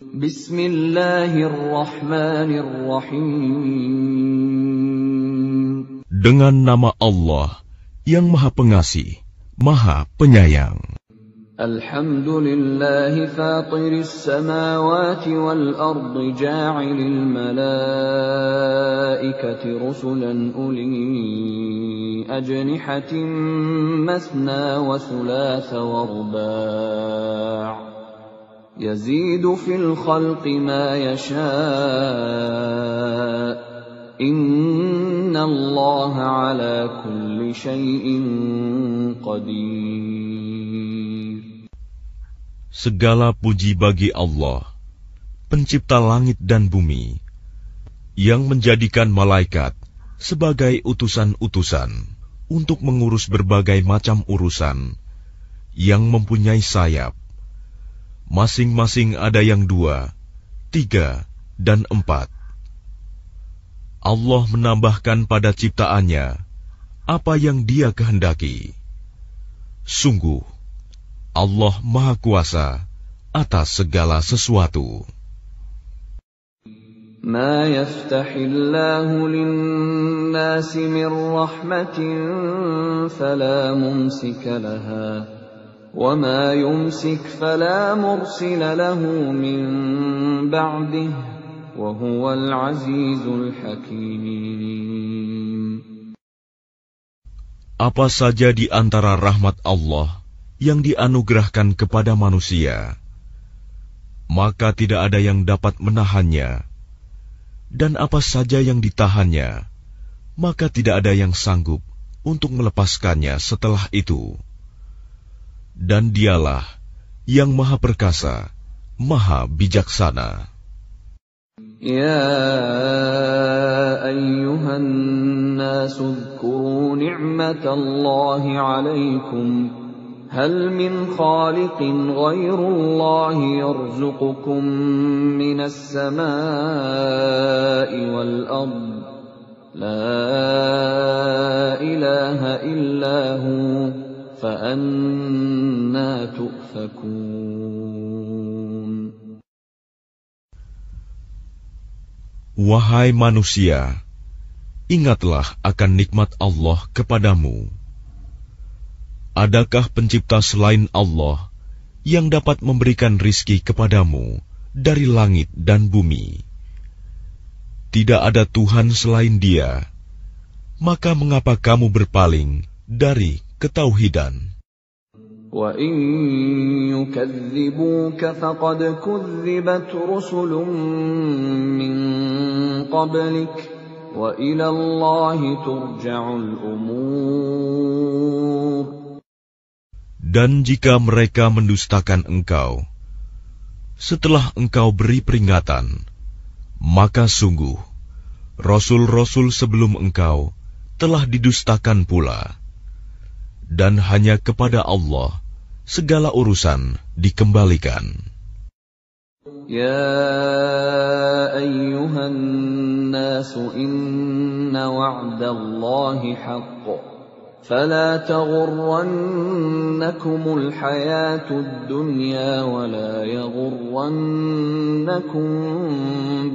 بسم الله الرحمن الرحيم Dengan nama Allah yang Maha Pengasih, Maha Penyayang. الحمد لله فاطر السماوات والأرض جاعل الملائكة رسلا أولي أجنحة مثنى وثلاث ورباع يزيد في الخلق ما يشاء إن الله على كل شيء Segala puji bagi Allah, pencipta langit dan bumi, yang menjadikan malaikat sebagai utusan-utusan untuk mengurus berbagai macam urusan, yang mempunyai sayap, masing-masing ada yang dua, tiga, dan empat. Allah menambahkan pada ciptaannya apa yang Dia kehendaki. Sungguh, Allah Maha Kuasa atas segala sesuatu. ما يفتح وما Apa saja di antara rahmat Allah yang dianugerahkan kepada manusia, maka tidak ada yang dapat menahannya, dan apa saja yang ditahannya, maka tidak ada yang sanggup untuk melepaskannya setelah itu dan dialah yang maha perkasa, maha bijaksana. Ya ayyuhan nasu ni'matallahi alaikum هل من خالق غير الله يرزقكم من السماء والأرض لا إله إلا هو Wahai manusia, ingatlah akan nikmat Allah kepadamu. Adakah pencipta selain Allah yang dapat memberikan rizki kepadamu dari langit dan bumi? Tidak ada Tuhan selain Dia, maka mengapa kamu berpaling dari ketahui dan Dan jika mereka mendustakan engkau, setelah engkau beri peringatan, maka sungguh, Rasul-Rasul sebelum engkau telah didustakan pula dan hanya kepada Allah segala urusan dikembalikan. Ya ayyuhan nasu inna wa'dallahi haqq فلا تغرنكم الحياة الدنيا ولا يغرنكم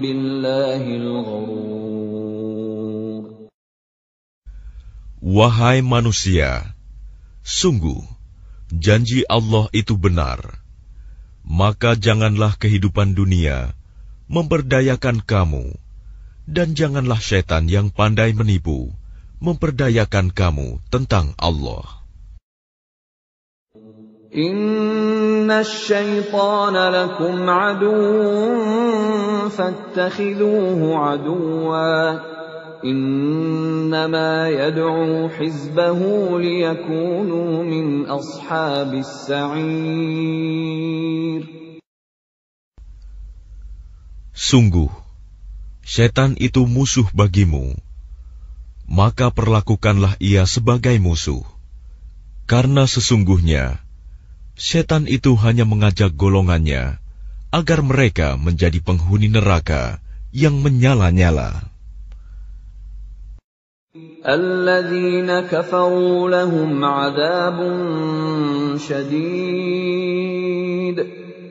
بالله الغرور Wahai manusia, Sungguh, janji Allah itu benar. Maka janganlah kehidupan dunia memperdayakan kamu, dan janganlah setan yang pandai menipu memperdayakan kamu tentang Allah. Inna syaitana lakum aduun, fattakhidhuhu aduwa. إنما يدعو حزبه ليكونوا من أصحاب السعير Sungguh, setan itu musuh bagimu, maka perlakukanlah ia sebagai musuh. Karena sesungguhnya, setan itu hanya mengajak golongannya agar mereka menjadi penghuni neraka yang menyala-nyala. الذين كفروا لهم عذاب شديد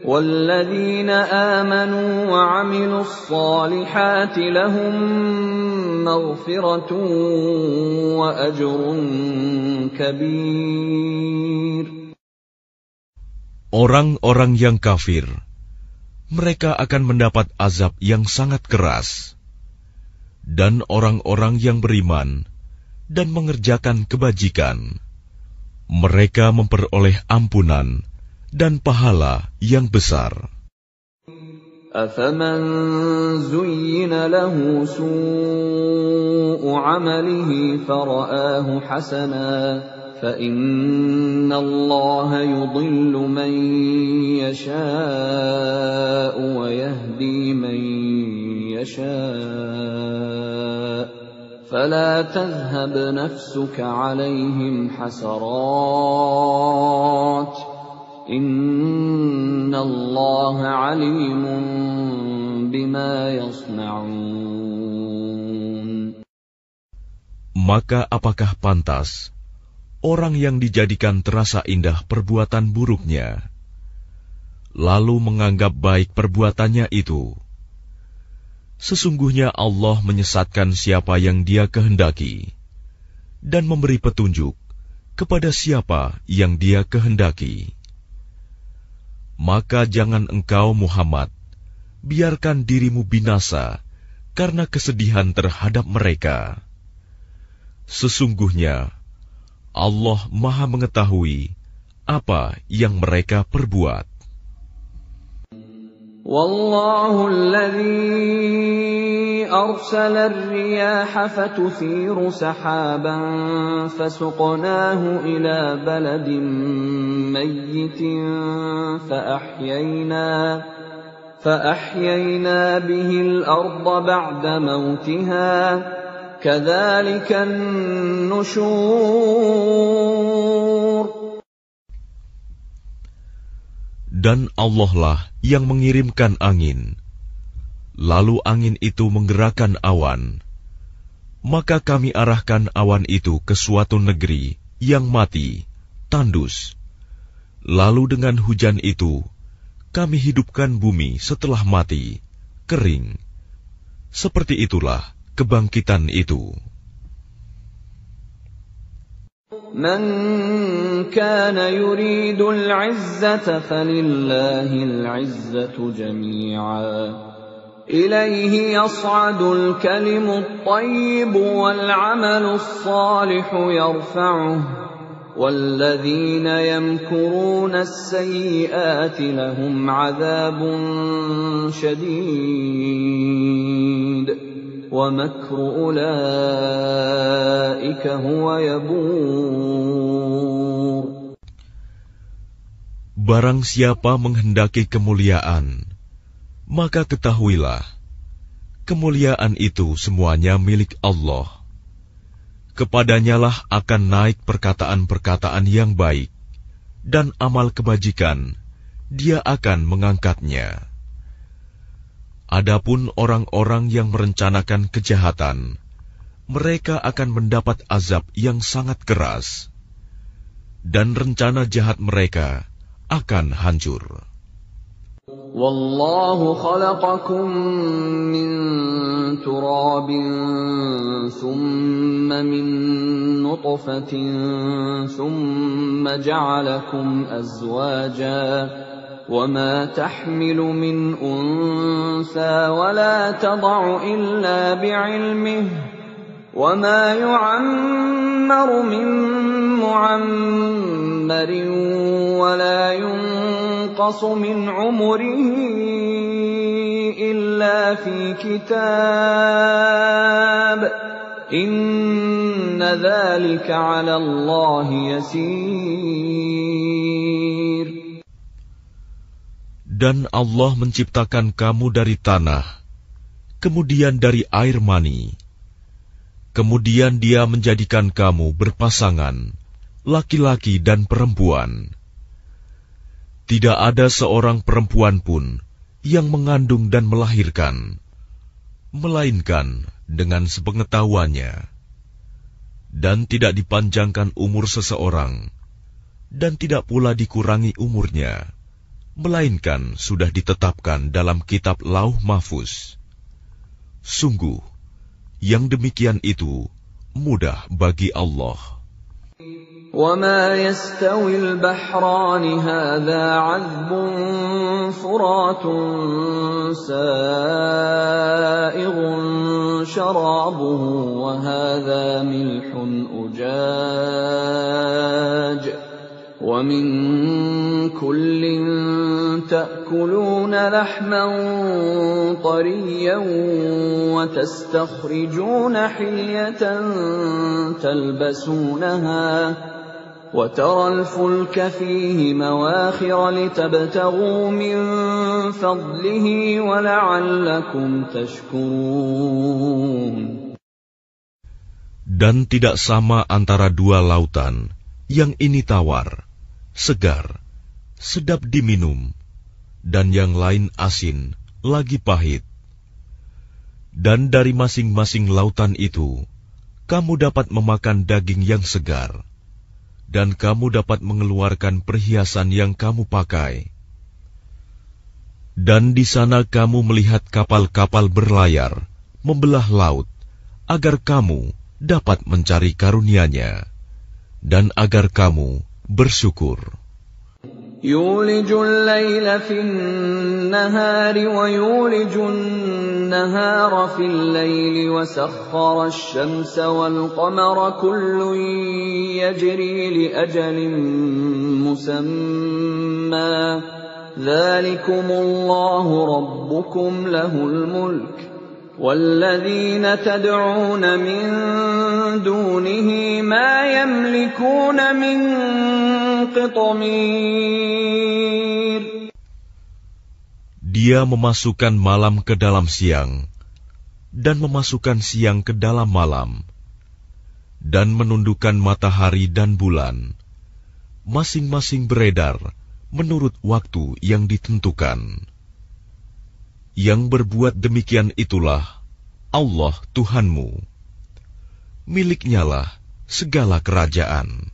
والذين آمنوا وعملوا الصالحات لهم مغفرة وأجر كبير Orang-orang yang kafir, mereka akan mendapat azab yang sangat keras dan orang-orang yang beriman dan mengerjakan kebajikan. Mereka memperoleh ampunan dan pahala yang besar. أفمن زين له سوء عمله فرآه حسنا فإن الله يضل من يشاء ويهدي من يشاء فلا تذهب نفسك عليهم حسرات إن الله عليم بما يصنعون Maka apakah pantas orang yang dijadikan terasa indah perbuatan buruknya, lalu menganggap baik perbuatannya itu, Sesungguhnya Allah menyesatkan siapa yang Dia kehendaki dan memberi petunjuk kepada siapa yang Dia kehendaki. Maka jangan engkau, Muhammad, biarkan dirimu binasa karena kesedihan terhadap mereka. Sesungguhnya Allah Maha Mengetahui apa yang mereka perbuat. والله الذي أرسل الرياح فتثير سحابا فسقناه إلى بلد ميت فأحيينا فأحيينا به الأرض بعد موتها كذلك النشور dan Allah lah yang mengirimkan angin. Lalu angin itu menggerakkan awan. Maka kami arahkan awan itu ke suatu negeri yang mati, tandus. Lalu dengan hujan itu, kami hidupkan bumi setelah mati, kering. Seperti itulah kebangkitan itu. من كان يريد العزة فلله العزة جميعا إليه يصعد الكلم الطيب والعمل الصالح يرفعه والذين يمكرون السيئات لهم عذاب شديد Barang siapa menghendaki kemuliaan, maka ketahuilah, kemuliaan itu semuanya milik Allah. Kepadanyalah akan naik perkataan-perkataan yang baik, dan amal kebajikan, dia akan mengangkatnya. Adapun orang-orang yang merencanakan kejahatan, mereka akan mendapat azab yang sangat keras, dan rencana jahat mereka akan hancur. Wallahu khalaqakum min turabin thumma min nutfatin thumma ja'alakum azwaja وما تحمل من انثى ولا تضع الا بعلمه وما يعمر من معمر ولا ينقص من عمره الا في كتاب ان ذلك على الله يسير Dan Allah menciptakan kamu dari tanah, kemudian dari air mani. Kemudian Dia menjadikan kamu berpasangan, laki-laki dan perempuan. Tidak ada seorang perempuan pun yang mengandung dan melahirkan, melainkan dengan sepengetahuannya, dan tidak dipanjangkan umur seseorang, dan tidak pula dikurangi umurnya melainkan sudah ditetapkan dalam kitab Lauh Mahfuz. Sungguh, yang demikian itu mudah bagi Allah. وما يستوي البحران هذا عذب فرات سائغ شرابه وهذا ملح ومن كل تاكلون لحما طريا وتستخرجون حليه تلبسونها وترى الفلك فيه مواخر لتبتغوا من فضله ولعلكم تشكرون Dan tidak sama antara dua lautan, yang ini tawar, segar, sedap diminum, dan yang lain asin, lagi pahit. Dan dari masing-masing lautan itu, kamu dapat memakan daging yang segar, dan kamu dapat mengeluarkan perhiasan yang kamu pakai. Dan di sana kamu melihat kapal-kapal berlayar, membelah laut, agar kamu dapat mencari karunia-Nya, dan agar kamu bersyukur. يولج الليل في النهار ويولج النهار في الليل وسخر الشمس والقمر كل يجري لأجل مسمى ذلكم الله ربكم له الملك والذين تدعون من دونه ما يملكون من Dia memasukkan malam ke dalam siang, dan memasukkan siang ke dalam malam, dan menundukkan matahari dan bulan, masing-masing beredar menurut waktu yang ditentukan. Yang berbuat demikian itulah Allah Tuhanmu. Miliknyalah segala kerajaan.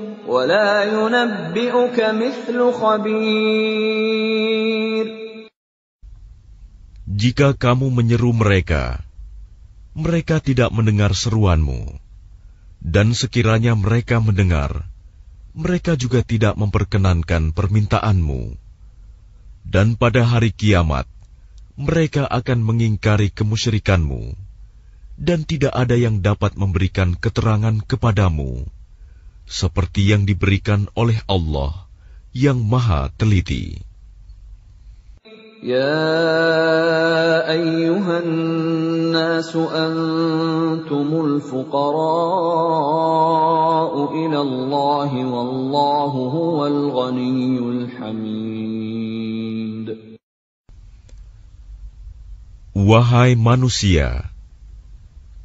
Jika kamu menyeru mereka, mereka tidak mendengar seruanmu, dan sekiranya mereka mendengar, mereka juga tidak memperkenankan permintaanmu, dan pada hari kiamat mereka akan mengingkari kemusyrikanmu, dan tidak ada yang dapat memberikan keterangan kepadamu seperti yang diberikan oleh Allah yang maha teliti. يا أيها الناس أنتم الفقراء إلى الله والله هو الغني الحميد Wahai manusia,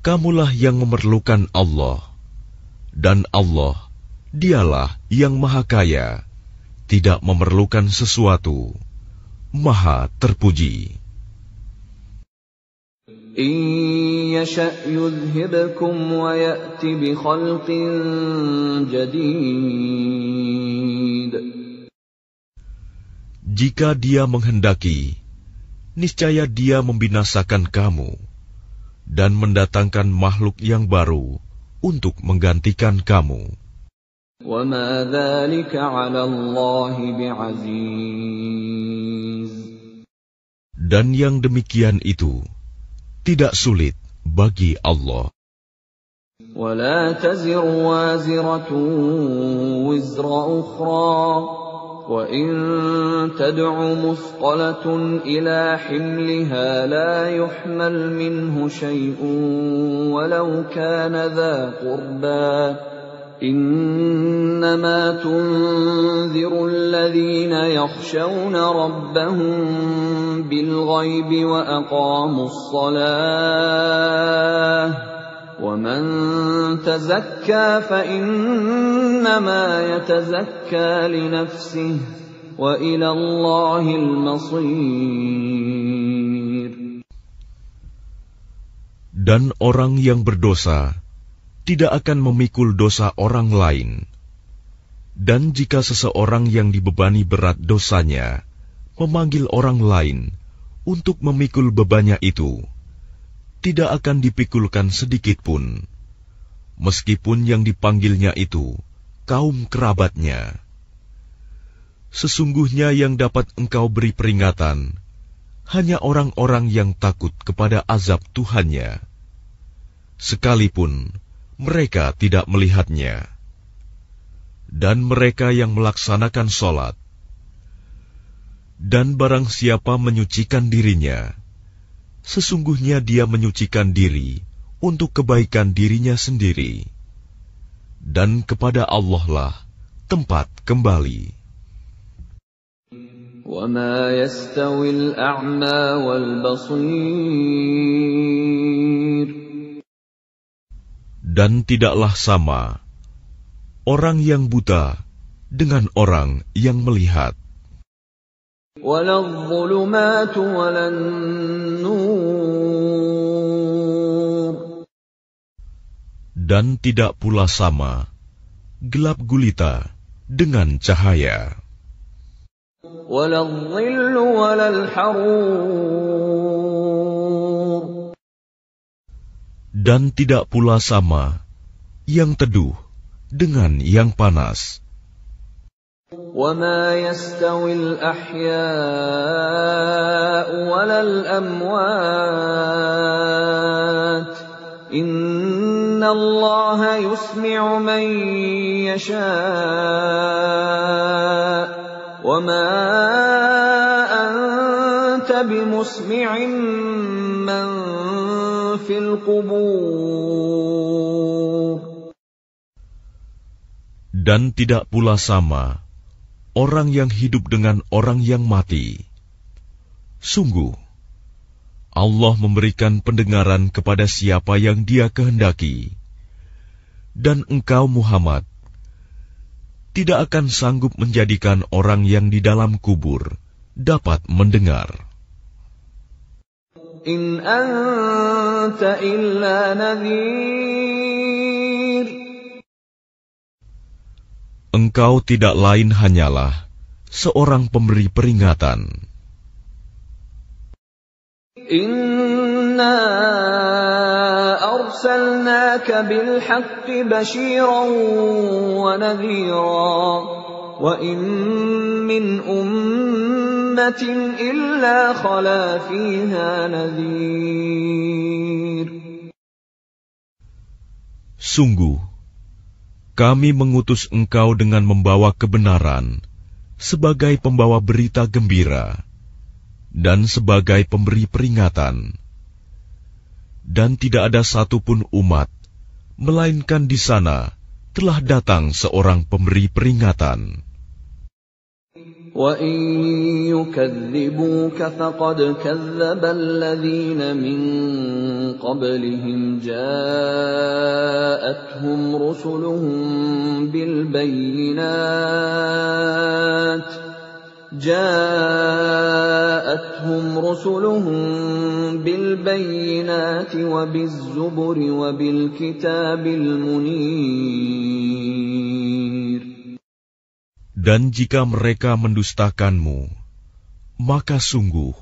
kamulah yang memerlukan Allah, dan Allah Dialah yang Maha Kaya, tidak memerlukan sesuatu, Maha Terpuji. Jika Dia menghendaki, niscaya Dia membinasakan kamu dan mendatangkan makhluk yang baru untuk menggantikan kamu. وما ذلك على الله بعزيز Dan yang demikian itu tidak sulit bagi Allah. ولا تزر وازرة وزر أخرى وإن تدع مثقلة إلى حملها لا يحمل منه شيء ولو كان ذا قربى انما تنذر الذين يخشون ربهم بالغيب واقاموا الصلاه ومن تزكى فانما يتزكى لنفسه والى الله المصير Dan orang yang berdosa tidak akan memikul dosa orang lain. Dan jika seseorang yang dibebani berat dosanya memanggil orang lain untuk memikul bebannya itu, tidak akan dipikulkan sedikit pun, meskipun yang dipanggilnya itu kaum kerabatnya. Sesungguhnya yang dapat engkau beri peringatan hanya orang-orang yang takut kepada azab Tuhannya. Sekalipun mereka tidak melihatnya, dan mereka yang melaksanakan sholat, dan barang siapa menyucikan dirinya, sesungguhnya dia menyucikan diri untuk kebaikan dirinya sendiri, dan kepada Allah lah tempat kembali. وما يستوي الأعمى والبصير dan tidaklah sama orang yang buta dengan orang yang melihat. Dan tidak pula sama gelap gulita dengan cahaya. dan tidak pula sama yang teduh dengan yang panas. وما يستوي الأحياء ولا الأموات إن الله يسمع من يشاء وما أنت بمسمع من fil qubur. Dan tidak pula sama orang yang hidup dengan orang yang mati. Sungguh, Allah memberikan pendengaran kepada siapa yang Dia kehendaki, dan engkau, Muhammad, tidak akan sanggup menjadikan orang yang di dalam kubur dapat mendengar in anta illa nadhir. Engkau tidak lain hanyalah seorang pemberi peringatan. Inna arsalnaka bil haqqi basyiran wa nadhira. Sungguh, kami mengutus engkau dengan membawa kebenaran sebagai pembawa berita gembira dan sebagai pemberi peringatan. Dan tidak ada satupun umat, melainkan di sana telah datang seorang pemberi peringatan. وان يكذبوك فقد كذب الذين من قبلهم جاءتهم رسلهم بالبينات جاءتهم رسلهم بالبينات وبالزبر وبالكتاب المنير Dan jika mereka mendustakanmu, maka sungguh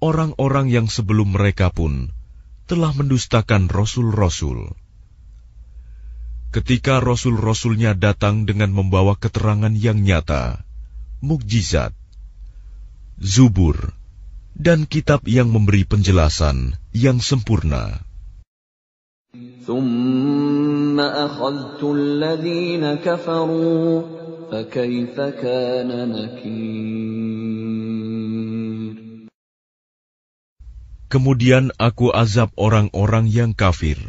orang-orang yang sebelum mereka pun telah mendustakan rasul-rasul. Ketika rasul-rasulnya datang dengan membawa keterangan yang nyata, mukjizat, zubur, dan kitab yang memberi penjelasan yang sempurna. ثم أخذت الذين كفروا فكيف كان نكير Kemudian aku azab orang-orang yang kafir.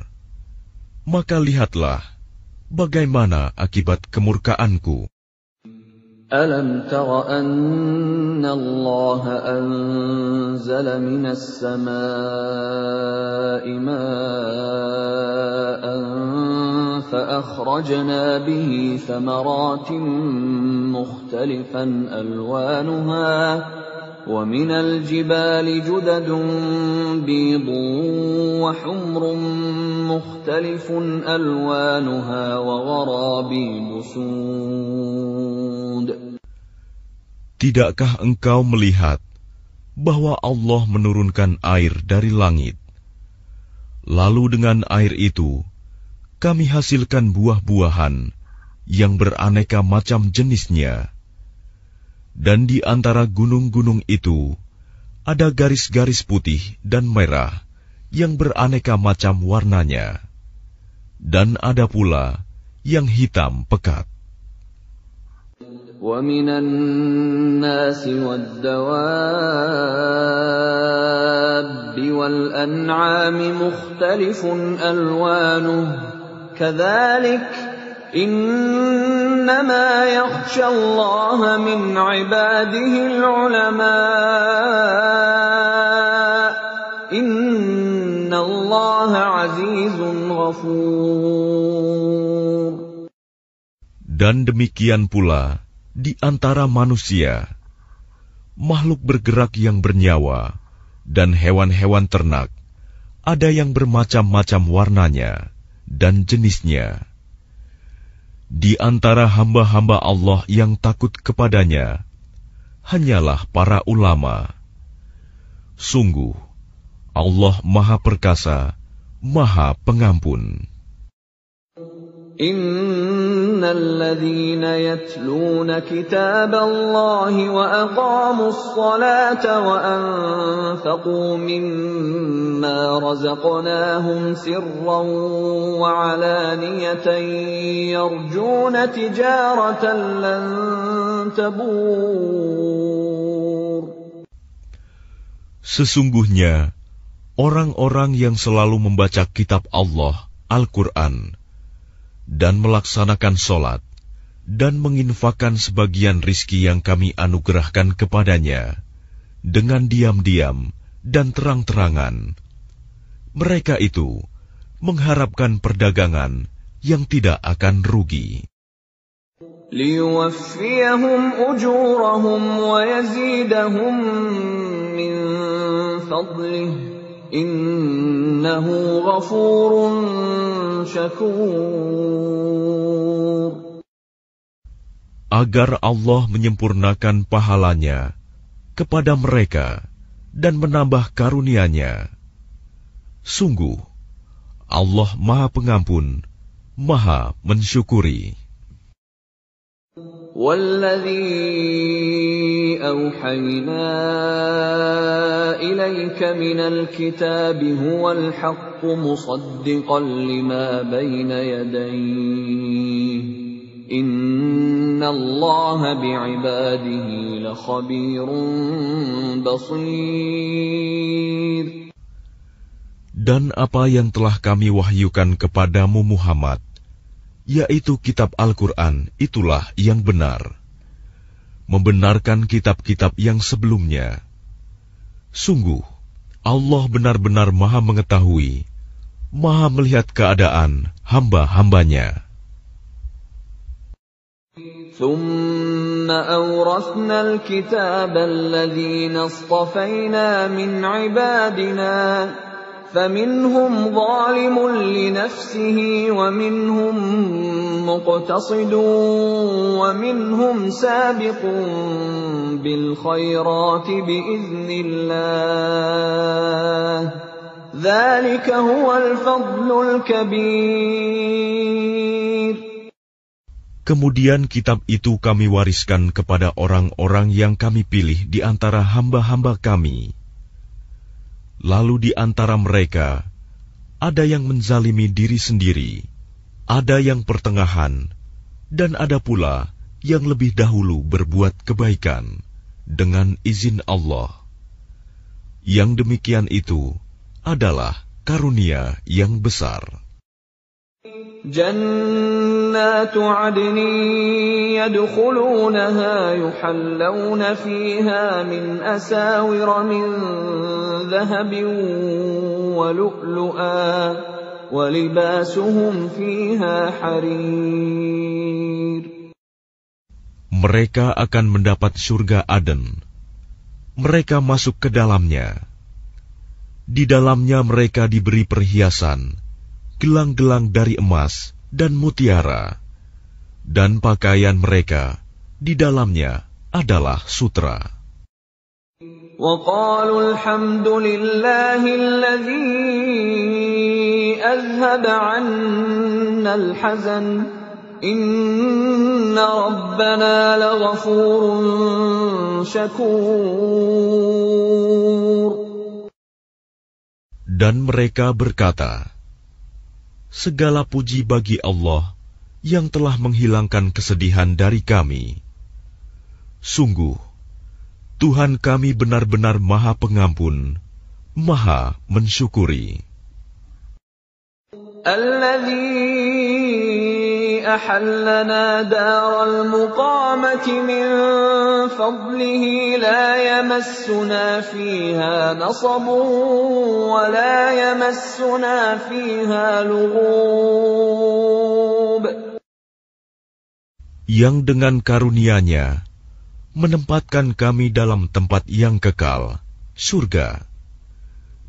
Maka lihatlah bagaimana akibat kemurkaanku. Alam tara anna Allah anzala minas samai ma'an فأخرجنا به ثمرات مختلفا ألوانها ومن الجبال جدد بيض وحمر مختلف ألوانها وغرابيب سود Tidakkah engkau melihat bahwa Allah menurunkan air dari langit? Lalu dengan air itu, kami hasilkan buah-buahan yang beraneka macam jenisnya, dan di antara gunung-gunung itu ada garis-garis putih dan merah yang beraneka macam warnanya, dan ada pula yang hitam pekat. ومن كذلك إنما يخشى الله من عباده العلماء إن الله عزيز غفور Dan demikian pula di antara manusia, makhluk bergerak yang bernyawa, dan hewan-hewan ternak, ada yang bermacam-macam warnanya dan jenisnya. Di antara hamba-hamba Allah yang takut kepadanya, hanyalah para ulama. Sungguh, Allah Maha Perkasa, Maha Pengampun. إن الذين يتلون كتاب الله وأقاموا الصلاة وأنفقوا مما رزقناهم سرا وعلانية يرجون تجارة لن تبور Sesungguhnya, orang-orang yang selalu membaca kitab Allah, Al-Quran, dan melaksanakan sholat, dan menginfakkan sebagian rizki yang kami anugerahkan kepadanya dengan diam-diam dan terang-terangan. Mereka itu mengharapkan perdagangan yang tidak akan rugi. min Innahu ghafurun syakur. Agar Allah menyempurnakan pahalanya kepada mereka dan menambah karunia-Nya. Sungguh, Allah Maha Pengampun, Maha Mensyukuri. والذي اوحينا اليك من الكتاب هو الحق مصدقا لما بين يديه ان الله بعباده لخبير بصير Dan apa yang telah kami wahyukan kepadamu Muhammad yaitu kitab Al-Quran, itulah yang benar. Membenarkan kitab-kitab yang sebelumnya. Sungguh, Allah benar-benar maha mengetahui, maha melihat keadaan hamba-hambanya. ثم أورثنا الكتاب الذين اصطفينا من عبادنا فمنهم ظالم لنفسه ومنهم مقتصد ومنهم سابق بالخيرات بإذن الله ذلك هو الفضل الكبير Kemudian kitab itu kami wariskan kepada orang-orang yang kami pilih di antara hamba-hamba kami. Lalu di antara mereka ada yang menzalimi diri sendiri, ada yang pertengahan, dan ada pula yang lebih dahulu berbuat kebaikan dengan izin Allah. Yang demikian itu adalah karunia yang besar. جنات عدن يدخلونها يحلون فيها من أساور من ذهب ولؤلؤا ولباسهم فيها حرير Mereka akan mendapat surga Aden. Mereka masuk ke dalamnya. Di dalamnya mereka diberi perhiasan, gelang-gelang dari emas, dan mutiara, dan pakaian mereka di dalamnya adalah sutra. الحمد لله الذي أذهب عنا الحزن إن ربنا لغفور شكور Dan mereka berkata, segala puji bagi Allah yang telah menghilangkan kesedihan dari kami. Sungguh, Tuhan kami benar-benar Maha Pengampun, Maha Mensyukuri. Yang dengan karunia-Nya menempatkan kami dalam tempat yang kekal, surga.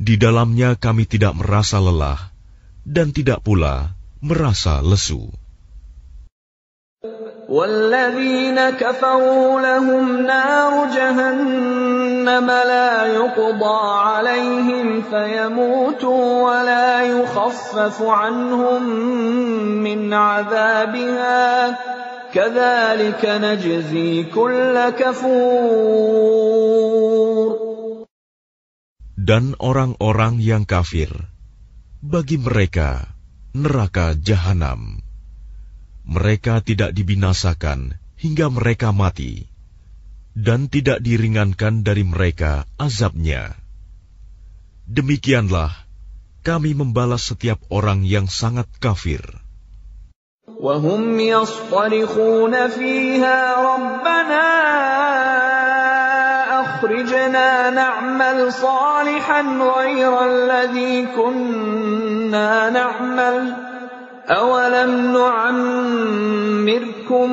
Di dalamnya kami tidak merasa lelah dan tidak pula merasa lesu. والذين كفروا لهم نار جهنم لا يقضى عليهم فيموتوا ولا يخفف عنهم من عذابها كذلك نجزي كل كفور Dan orang-orang yang kafir, bagi mereka neraka jahanam. mereka tidak dibinasakan hingga mereka mati, dan tidak diringankan dari mereka azabnya. Demikianlah kami membalas setiap orang yang sangat kafir. وهم يصطرخون أَوَلَمْ نُعَمِّرْكُم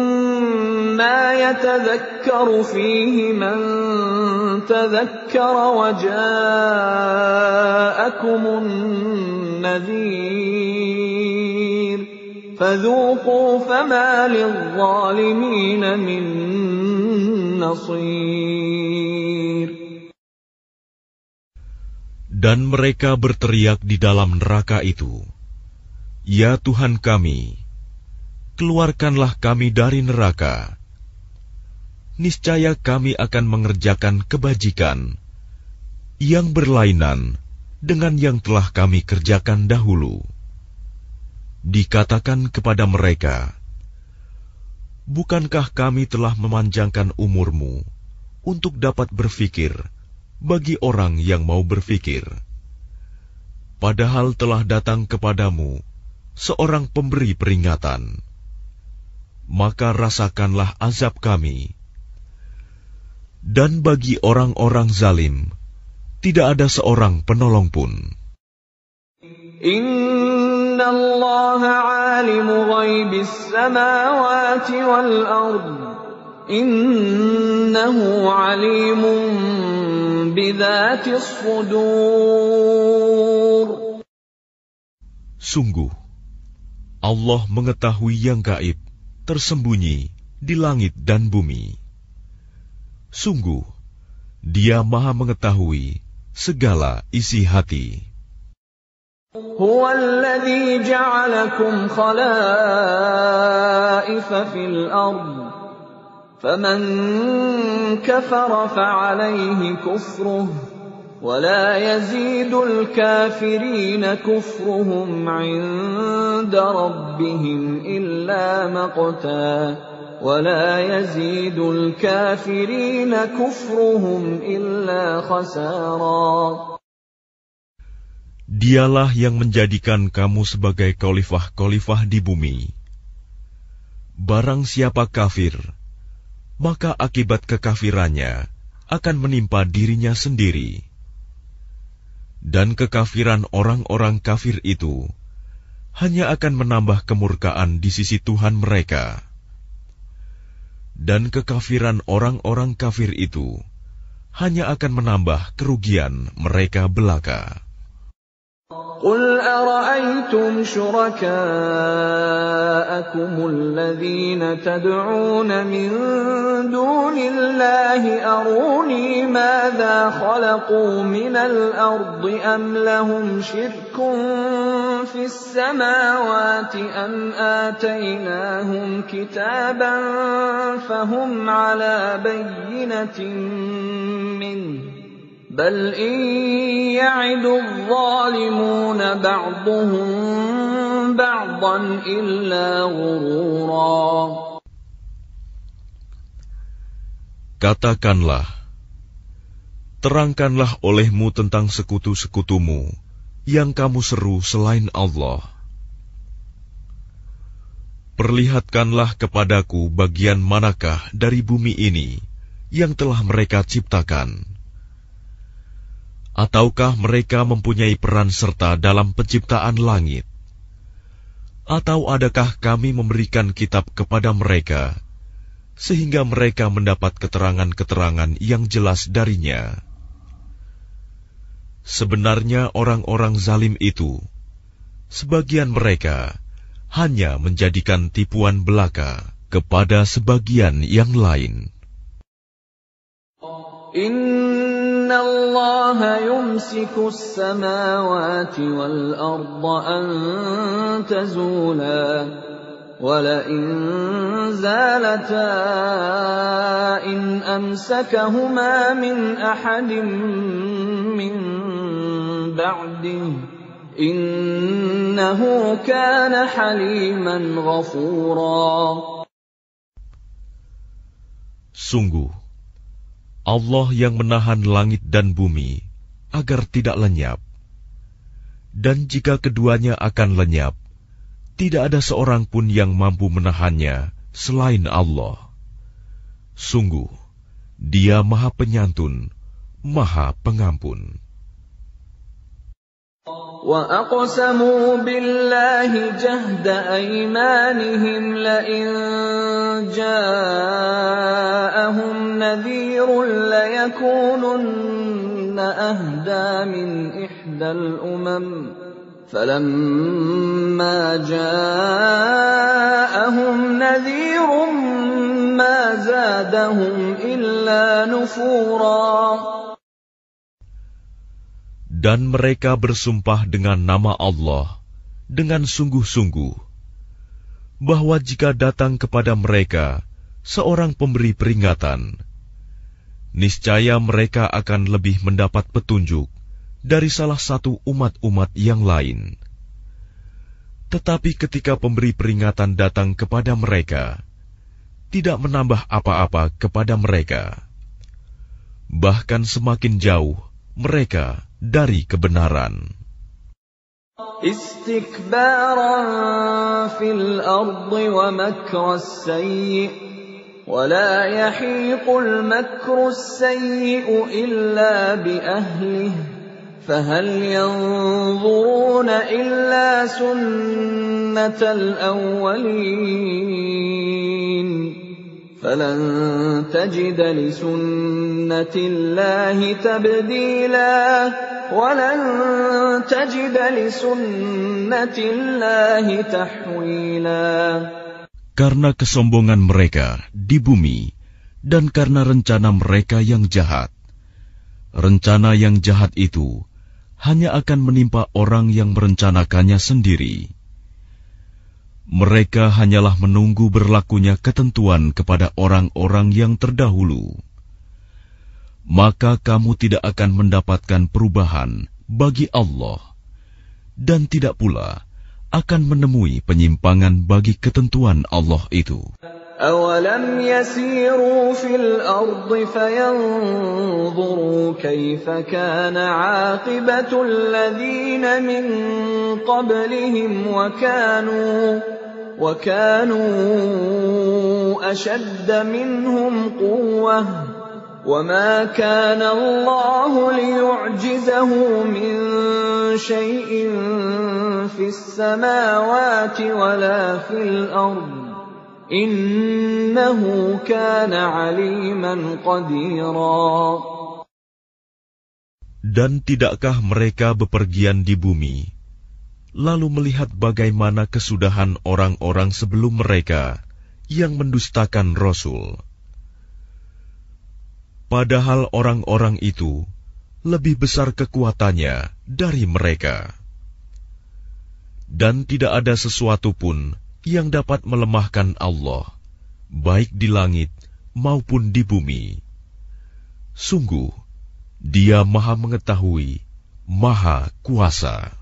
مَّا يَتَذَكَّرُ فِيهِ مَن تَذَكَّرَ وَجَاءَكُمُ النَّذِيرُ فَذُوقُوا فَمَا لِلظَّالِمِينَ مِن نَّصِيرٍ Dan mereka berteriak di dalam neraka itu, Ya Tuhan kami, keluarkanlah kami dari neraka. Niscaya kami akan mengerjakan kebajikan yang berlainan dengan yang telah kami kerjakan dahulu. Dikatakan kepada mereka, Bukankah kami telah memanjangkan umurmu untuk dapat berfikir bagi orang yang mau berfikir? Padahal telah datang kepadamu seorang pemberi peringatan. Maka rasakanlah azab kami. Dan bagi orang-orang zalim, tidak ada seorang penolong pun. Inna Allah alimu ghaibis samawati wal ard. Innahu alimun bidhatis sudur. Sungguh, Allah mengetahui yang gaib, tersembunyi di langit dan bumi. Sungguh, Dia Maha Mengetahui segala isi hati. هو ولا يزيد الكافرين كفرهم عند ربهم إلا مقتا ولا يزيد الكافرين كفرهم إلا خسارا Dialah yang menjadikan kamu sebagai khalifah-khalifah di bumi. Barang siapa kafir, maka akibat kekafirannya akan menimpa dirinya sendiri dan kekafiran orang-orang kafir itu hanya akan menambah kemurkaan di sisi Tuhan mereka, dan kekafiran orang-orang kafir itu hanya akan menambah kerugian mereka belaka. قل أرأيتم شركاءكم الذين تدعون من دون الله أروني ماذا خلقوا من الأرض أم لهم شرك في السماوات أم آتيناهم كتابا فهم على بينة منه بل إن يعد الظالمون بعضهم بعضا إلا غرورا Katakanlah, terangkanlah olehmu tentang sekutu-sekutumu yang kamu seru selain Allah. Perlihatkanlah kepadaku bagian manakah dari bumi ini yang telah mereka ciptakan ataukah mereka mempunyai peran serta dalam penciptaan langit? Atau adakah kami memberikan kitab kepada mereka, sehingga mereka mendapat keterangan-keterangan yang jelas darinya? Sebenarnya orang-orang zalim itu, sebagian mereka hanya menjadikan tipuan belaka kepada sebagian yang lain. إِنَّ اللَّهَ يُمْسِكُ السَّمَاوَاتِ وَالْأَرْضَ أَن تَزُولَا وَلَئِن زَالَتَا إِنْ أَمْسَكَهُمَا مِنْ أَحَدٍ مِّن بَعْدِهِ إِنَّهُ كَانَ حَلِيمًا غَفُورًا Sungguh, Allah yang menahan langit dan bumi agar tidak lenyap. Dan jika keduanya akan lenyap, tidak ada seorang pun yang mampu menahannya selain Allah. Sungguh, Dia Maha Penyantun, Maha Pengampun. واقسموا بالله جهد ايمانهم لئن جاءهم نذير ليكونن اهدى من احدى الامم فلما جاءهم نذير ما زادهم الا نفورا Dan mereka bersumpah dengan nama Allah dengan sungguh-sungguh bahwa jika datang kepada mereka seorang pemberi peringatan, niscaya mereka akan lebih mendapat petunjuk dari salah satu umat-umat yang lain. Tetapi ketika pemberi peringatan datang kepada mereka, tidak menambah apa-apa kepada mereka, bahkan semakin jauh mereka dari kebenaran. استكبارا في الأرض ومكر السيء ولا يحيق المكر السيء إلا بأهله فهل ينظرون إلا سنة الأولين فلن تجد لسنة الله تبديلا ولن تجد لسنة الله تحويلا Karena kesombongan mereka di bumi dan karena rencana mereka yang jahat. Rencana yang jahat itu hanya akan menimpa orang yang merencanakannya sendiri mereka hanyalah menunggu berlakunya ketentuan kepada orang-orang yang terdahulu. Maka kamu tidak akan mendapatkan perubahan bagi Allah, dan tidak pula akan menemui penyimpangan bagi ketentuan Allah itu. أَوَلَمْ يَسِيرُوا فِي الْأَرْضِ فَيَنْظُرُوا كَيْفَ كَانَ عَاقِبَةُ الَّذِينَ مِنْ قَبْلِهِمْ وَكَانُوا وَكَانُوا أَشَدَّ مِنْهُمْ قُوَّةً وما كان الله ليعجزه من شيء في السماوات ولا في الارض Innahu kana aliman qadira. Dan tidakkah mereka bepergian di bumi, lalu melihat bagaimana kesudahan orang-orang sebelum mereka yang mendustakan Rasul? Padahal orang-orang itu lebih besar kekuatannya dari mereka. Dan tidak ada sesuatu pun yang dapat melemahkan Allah, baik di langit maupun di bumi. Sungguh, Dia Maha Mengetahui, Maha Kuasa.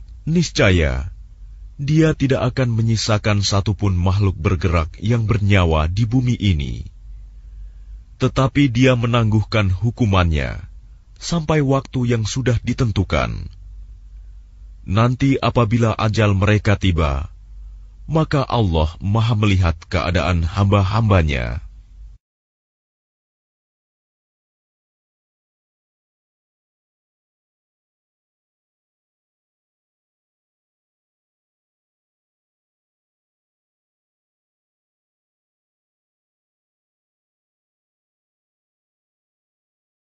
Niscaya dia tidak akan menyisakan satupun makhluk bergerak yang bernyawa di bumi ini, tetapi dia menangguhkan hukumannya sampai waktu yang sudah ditentukan. Nanti, apabila ajal mereka tiba, maka Allah Maha Melihat keadaan hamba-hambanya.